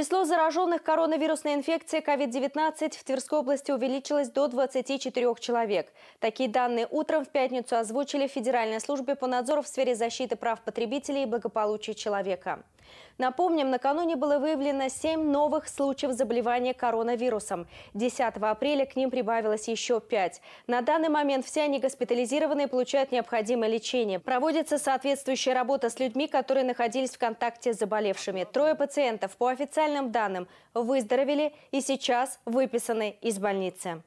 Число зараженных коронавирусной инфекцией COVID-19 в Тверской области увеличилось до 24 человек. Такие данные утром в пятницу озвучили в Федеральной службе по надзору в сфере защиты прав потребителей и благополучия человека. Напомним, накануне было выявлено 7 новых случаев заболевания коронавирусом. 10 апреля к ним прибавилось еще 5. На данный момент все они госпитализированы и получают необходимое лечение. Проводится соответствующая работа с людьми, которые находились в контакте с заболевшими. Трое пациентов, по официальным данным, выздоровели и сейчас выписаны из больницы.